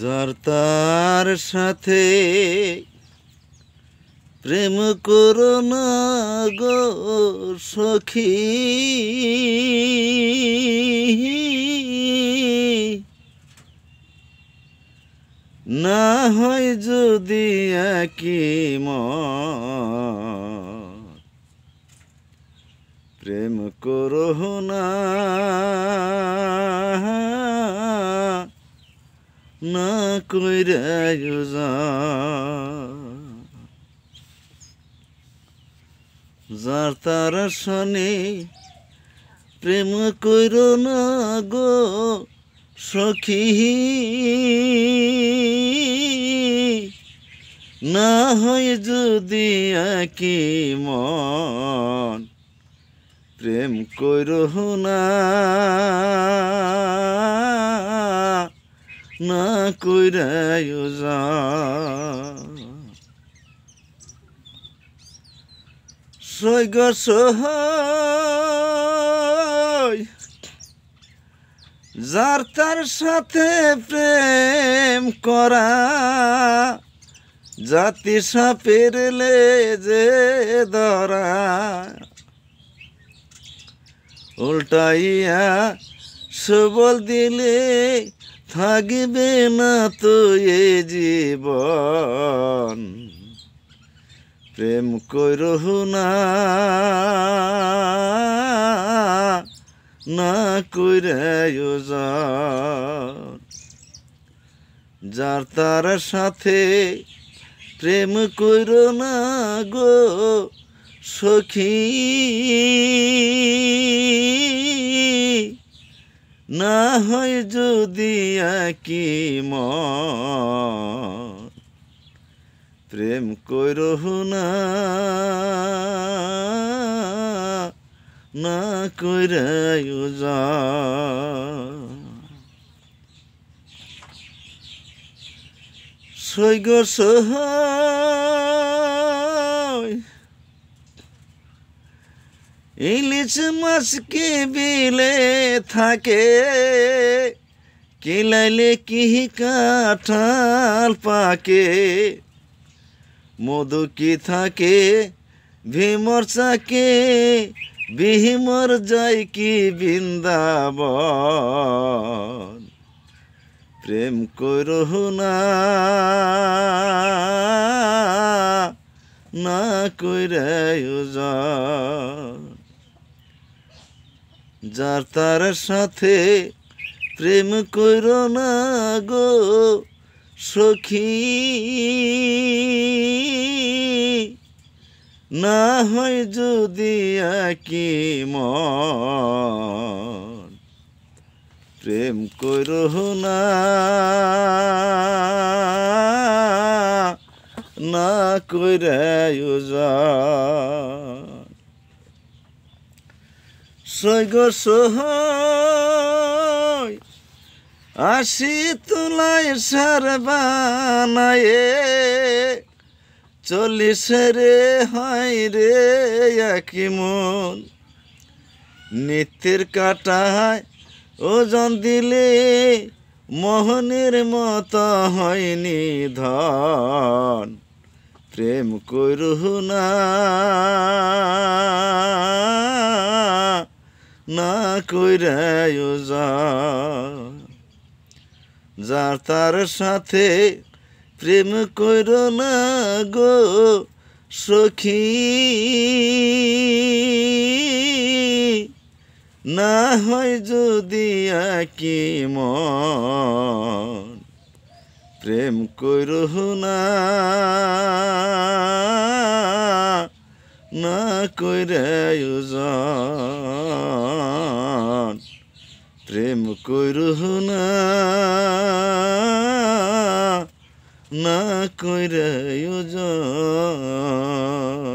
যার তার সাথে প্রেম করোনা গো সখী না হয় যদি একই প্রেম করো না না কইরা যার তারা শনি প্রেম কইর না গো সখী না হয় যদি আঁকি মন প্রেম কইর না না কইরাই যার তার সাথে প্রেম করা জাতি সাপের যে ধরা উল্টাইয়া সবল দিলে থাকবে না তো এ জীবন প্রেম করহ না না কইরায়ো যার তার সাথে প্রেম কইরো না গো সখী হয় যদি কি প্রেম কইরহ না না কইরাই যা সৈগ সহায় ইলিশ কি বিলে থাকে কেলাইলে কি কাঠাল পাকে মধু কি থাকে ভীমর চাকে বিহিমর যাই কি বৃন্দাব প্রেম করহু না না কইরায় যা যার তার সাথে প্রেম কইর না গো সখী না হয় যদি কি মন প্রেম কইর না না কইরায় যা সৈগ সহ আসি তোলায় বানায়ে রে হয় রে একই মন নিত্যের কাটায় ওজন দিলে মোহনের মতো হয়নি ধন প্রেম করু না না কইরে যার তার সাথে প্রেম কইর না গো সখী না হয় যদি কি মন প্রেম কইর না না কইরে ইউজন প্রেম কইরুহ না না কইরে ইউজন